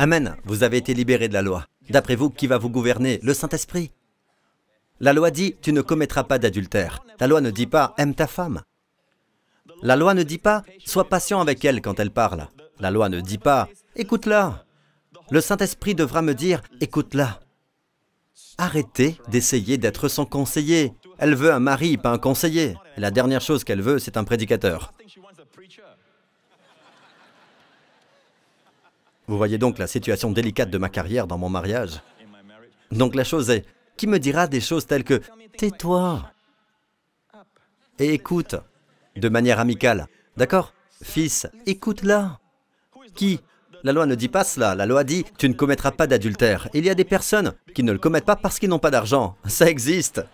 Amen, vous avez été libéré de la loi. D'après vous, qui va vous gouverner Le Saint-Esprit. La loi dit, tu ne commettras pas d'adultère. La loi ne dit pas, aime ta femme. La loi ne dit pas, sois patient avec elle quand elle parle. La loi ne dit pas, écoute-la. Le Saint-Esprit devra me dire, écoute-la. Arrêtez d'essayer d'être son conseiller. Elle veut un mari, pas un conseiller. la dernière chose qu'elle veut, c'est un prédicateur. Vous voyez donc la situation délicate de ma carrière dans mon mariage. Donc la chose est, qui me dira des choses telles que ⁇ Tais-toi ⁇ et écoute, de manière amicale, d'accord Fils, écoute-la. Qui La loi ne dit pas cela, la loi dit ⁇ Tu ne commettras pas d'adultère ⁇ Il y a des personnes qui ne le commettent pas parce qu'ils n'ont pas d'argent, ça existe.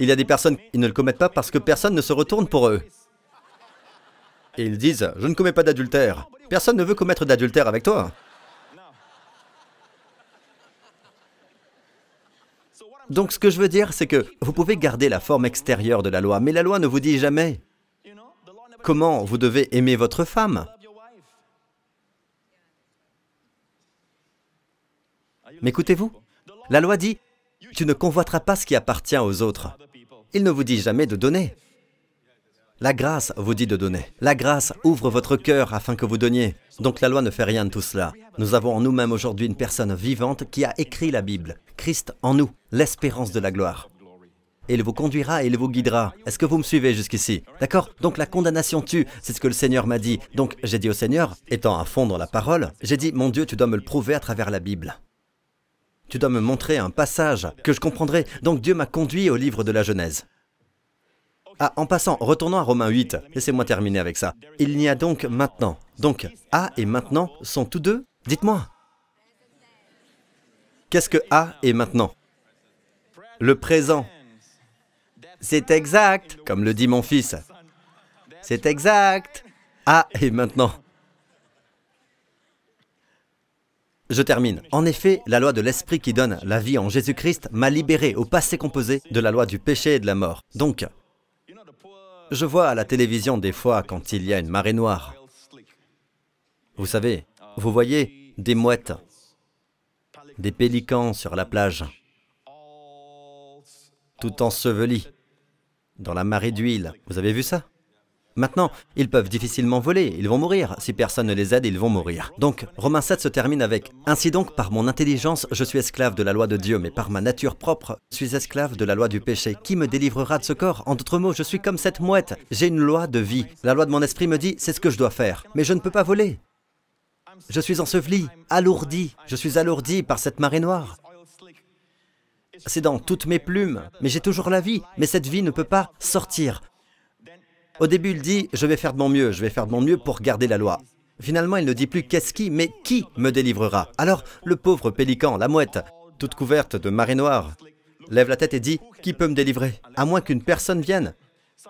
Il y a des personnes qui ne le commettent pas parce que personne ne se retourne pour eux et ils disent Je ne commets pas d'adultère. Personne ne veut commettre d'adultère avec toi. Donc ce que je veux dire, c'est que vous pouvez garder la forme extérieure de la loi, mais la loi ne vous dit jamais comment vous devez aimer votre femme. écoutez vous La loi dit, tu ne convoiteras pas ce qui appartient aux autres. Il ne vous dit jamais de donner. La grâce vous dit de donner. La grâce ouvre votre cœur afin que vous donniez. Donc la loi ne fait rien de tout cela. Nous avons en nous-mêmes aujourd'hui une personne vivante qui a écrit la Bible. Christ en nous, l'espérance de la gloire. Il vous conduira et il vous guidera. Est-ce que vous me suivez jusqu'ici D'accord Donc la condamnation tue, c'est ce que le Seigneur m'a dit. Donc j'ai dit au Seigneur, étant à fond dans la parole, j'ai dit, mon Dieu, tu dois me le prouver à travers la Bible. Tu dois me montrer un passage que je comprendrai. Donc Dieu m'a conduit au livre de la Genèse. Ah, en passant, retournons à Romains 8. Laissez-moi terminer avec ça. Il n'y a donc maintenant. Donc, A et maintenant sont tous deux Dites-moi. Qu'est-ce que A et « maintenant Le présent. C'est exact, comme le dit mon fils. C'est exact. A et « maintenant. Je termine. En effet, la loi de l'esprit qui donne la vie en Jésus-Christ m'a libéré au passé composé de la loi du péché et de la mort. Donc, je vois à la télévision des fois quand il y a une marée noire. Vous savez, vous voyez des mouettes, des pélicans sur la plage, tout ensevelis, dans la marée d'huile. Vous avez vu ça Maintenant, ils peuvent difficilement voler, ils vont mourir. Si personne ne les aide, ils vont mourir. Donc, Romains 7 se termine avec Ainsi donc, par mon intelligence, je suis esclave de la loi de Dieu, mais par ma nature propre, je suis esclave de la loi du péché. Qui me délivrera de ce corps En d'autres mots, je suis comme cette mouette. J'ai une loi de vie. La loi de mon esprit me dit C'est ce que je dois faire. Mais je ne peux pas voler. Je suis enseveli, alourdi. Je suis alourdi par cette marée noire. C'est dans toutes mes plumes, mais j'ai toujours la vie, mais cette vie ne peut pas sortir. Au début, il dit Je vais faire de mon mieux, je vais faire de mon mieux pour garder la loi. Finalement, il ne dit plus qu'est-ce qui, mais qui me délivrera Alors, le pauvre pélican, la mouette, toute couverte de marée noire, lève la tête et dit Qui peut me délivrer À moins qu'une personne vienne.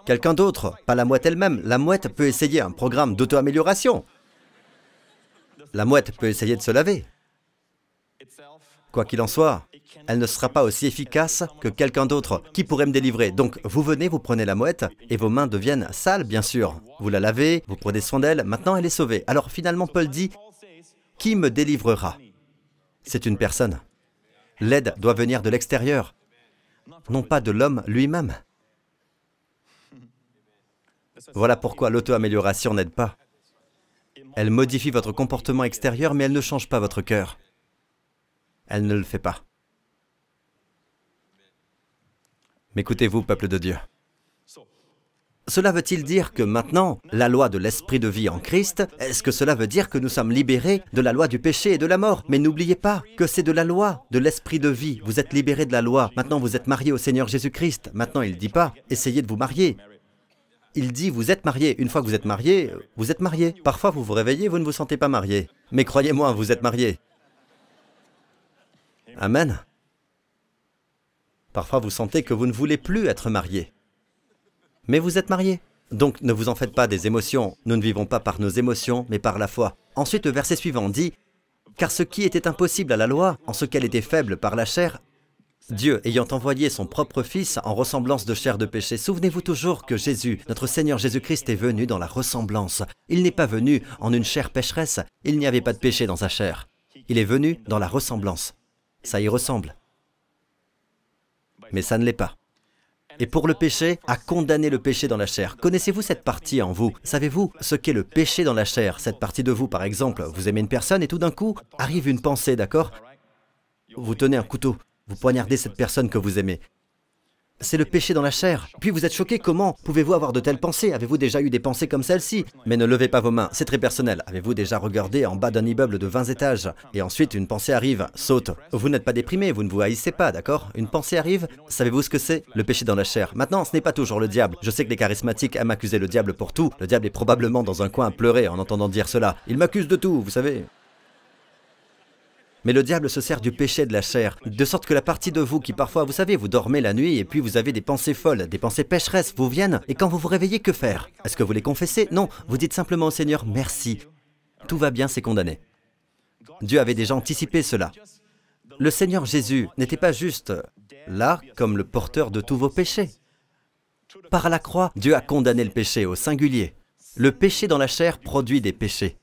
Quelqu'un d'autre, pas la mouette elle-même. La mouette peut essayer un programme d'auto-amélioration. La mouette peut essayer de se laver. Quoi qu'il en soit, elle ne sera pas aussi efficace que quelqu'un d'autre qui pourrait me délivrer. Donc vous venez, vous prenez la mouette et vos mains deviennent sales, bien sûr. Vous la lavez, vous prenez soin d'elle, maintenant elle est sauvée. Alors finalement Paul dit, qui me délivrera C'est une personne. L'aide doit venir de l'extérieur, non pas de l'homme lui-même. Voilà pourquoi l'auto-amélioration n'aide pas. Elle modifie votre comportement extérieur, mais elle ne change pas votre cœur elle ne le fait pas. M'écoutez-vous, peuple de Dieu. Cela veut-il dire que maintenant, la loi de l'esprit de vie en Christ, est-ce que cela veut dire que nous sommes libérés de la loi du péché et de la mort Mais n'oubliez pas que c'est de la loi, de l'esprit de vie. Vous êtes libérés de la loi. Maintenant, vous êtes mariés au Seigneur Jésus-Christ. Maintenant, il ne dit pas, essayez de vous marier. Il dit, vous êtes mariés. Une fois que vous êtes mariés, vous êtes mariés. Parfois, vous vous réveillez, vous ne vous sentez pas marié. Mais croyez-moi, vous êtes mariés. Amen. Parfois, vous sentez que vous ne voulez plus être marié. Mais vous êtes marié. Donc, ne vous en faites pas des émotions. Nous ne vivons pas par nos émotions, mais par la foi. Ensuite, le verset suivant dit Car ce qui était impossible à la loi, en ce qu'elle était faible par la chair, Dieu, ayant envoyé son propre Fils en ressemblance de chair de péché, souvenez-vous toujours que Jésus, notre Seigneur Jésus-Christ, est venu dans la ressemblance. Il n'est pas venu en une chair pécheresse, il n'y avait pas de péché dans sa chair. Il est venu dans la ressemblance ça y ressemble. Mais ça ne l'est pas. Et pour le péché, à condamner le péché dans la chair. Connaissez-vous cette partie en vous Savez-vous ce qu'est le péché dans la chair Cette partie de vous, par exemple, vous aimez une personne et tout d'un coup, arrive une pensée, d'accord Vous tenez un couteau, vous poignardez cette personne que vous aimez. C'est le péché dans la chair. Puis vous êtes choqué, comment pouvez-vous avoir de telles pensées Avez-vous déjà eu des pensées comme celle-ci Mais ne levez pas vos mains, c'est très personnel. Avez-vous déjà regardé en bas d'un immeuble de 20 étages Et ensuite, une pensée arrive, saute. Vous n'êtes pas déprimé, vous ne vous haïssez pas, d'accord Une pensée arrive, savez-vous ce que c'est Le péché dans la chair. Maintenant, ce n'est pas toujours le diable. Je sais que les charismatiques aiment accuser le diable pour tout. Le diable est probablement dans un coin à pleurer en entendant dire cela. Il m'accuse de tout, vous savez. Mais le diable se sert du péché de la chair, de sorte que la partie de vous qui parfois, vous savez, vous dormez la nuit et puis vous avez des pensées folles, des pensées pécheresses vous viennent, et quand vous vous réveillez, que faire Est-ce que vous les confessez Non, vous dites simplement au Seigneur, merci. Tout va bien, c'est condamné. Dieu avait déjà anticipé cela. Le Seigneur Jésus n'était pas juste là comme le porteur de tous vos péchés. Par la croix, Dieu a condamné le péché au singulier. Le péché dans la chair produit des péchés.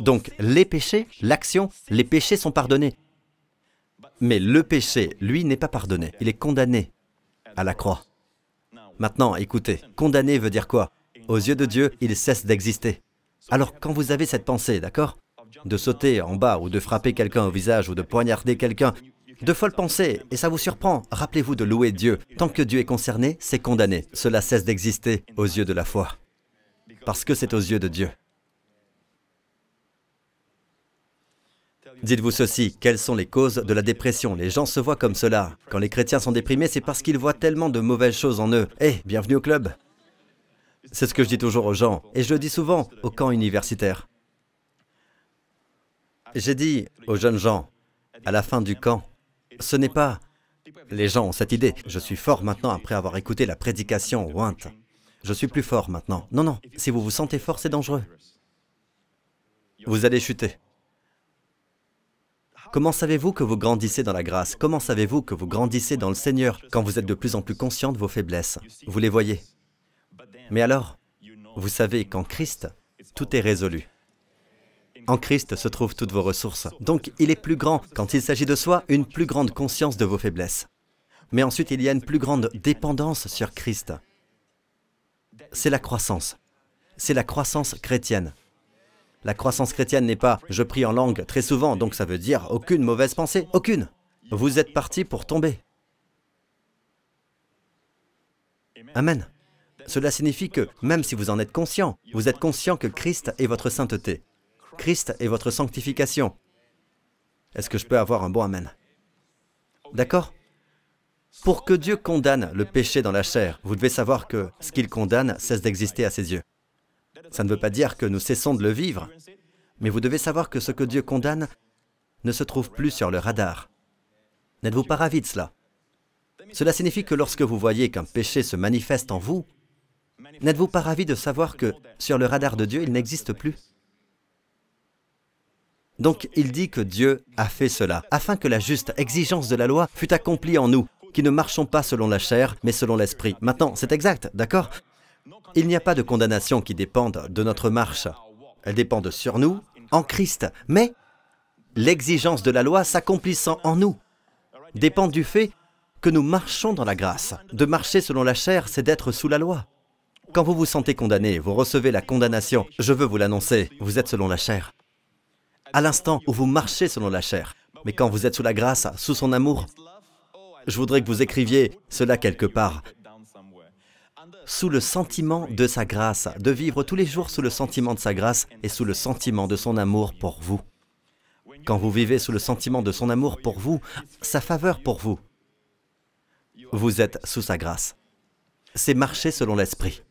Donc les péchés, l'action, les péchés sont pardonnés. Mais le péché, lui, n'est pas pardonné. Il est condamné à la croix. Maintenant, écoutez, condamné veut dire quoi Aux yeux de Dieu, il cesse d'exister. Alors quand vous avez cette pensée, d'accord De sauter en bas ou de frapper quelqu'un au visage ou de poignarder quelqu'un, de folles pensée, et ça vous surprend. Rappelez-vous de louer Dieu. Tant que Dieu est concerné, c'est condamné. Cela cesse d'exister aux yeux de la foi. Parce que c'est aux yeux de Dieu. Dites-vous ceci, quelles sont les causes de la dépression Les gens se voient comme cela. Quand les chrétiens sont déprimés, c'est parce qu'ils voient tellement de mauvaises choses en eux. Hé, eh, bienvenue au club C'est ce que je dis toujours aux gens, et je le dis souvent au camp universitaire. J'ai dit aux jeunes gens, à la fin du camp, ce n'est pas... Les gens ont cette idée, je suis fort maintenant après avoir écouté la prédication au Wint. Je suis plus fort maintenant. Non, non, si vous vous sentez fort, c'est dangereux. Vous allez chuter. Comment savez-vous que vous grandissez dans la grâce Comment savez-vous que vous grandissez dans le Seigneur quand vous êtes de plus en plus conscient de vos faiblesses Vous les voyez. Mais alors, vous savez qu'en Christ, tout est résolu. En Christ se trouvent toutes vos ressources. Donc, il est plus grand, quand il s'agit de soi, une plus grande conscience de vos faiblesses. Mais ensuite, il y a une plus grande dépendance sur Christ. C'est la croissance. C'est la croissance chrétienne. La croissance chrétienne n'est pas je prie en langue très souvent, donc ça veut dire aucune mauvaise pensée, aucune. Vous êtes parti pour tomber. Amen. Cela signifie que, même si vous en êtes conscient, vous êtes conscient que Christ est votre sainteté. Christ est votre sanctification. Est-ce que je peux avoir un bon Amen D'accord Pour que Dieu condamne le péché dans la chair, vous devez savoir que ce qu'il condamne cesse d'exister à ses yeux. Ça ne veut pas dire que nous cessons de le vivre. Mais vous devez savoir que ce que Dieu condamne ne se trouve plus sur le radar. N'êtes-vous pas ravi de cela Cela signifie que lorsque vous voyez qu'un péché se manifeste en vous, n'êtes-vous pas ravi de savoir que sur le radar de Dieu, il n'existe plus donc il dit que Dieu a fait cela, afin que la juste exigence de la loi fût accomplie en nous, qui ne marchons pas selon la chair, mais selon l'esprit. Maintenant, c'est exact, d'accord il n'y a pas de condamnation qui dépende de notre marche. Elle dépendent sur nous, en Christ, mais l'exigence de la loi s'accomplissant en nous dépend du fait que nous marchons dans la grâce. De marcher selon la chair, c'est d'être sous la loi. Quand vous vous sentez condamné, vous recevez la condamnation. Je veux vous l'annoncer, vous êtes selon la chair. À l'instant où vous marchez selon la chair, mais quand vous êtes sous la grâce, sous son amour, je voudrais que vous écriviez cela quelque part, sous le sentiment de sa grâce, de vivre tous les jours sous le sentiment de sa grâce et sous le sentiment de son amour pour vous. Quand vous vivez sous le sentiment de son amour pour vous, sa faveur pour vous, vous êtes sous sa grâce. C'est marcher selon l'esprit.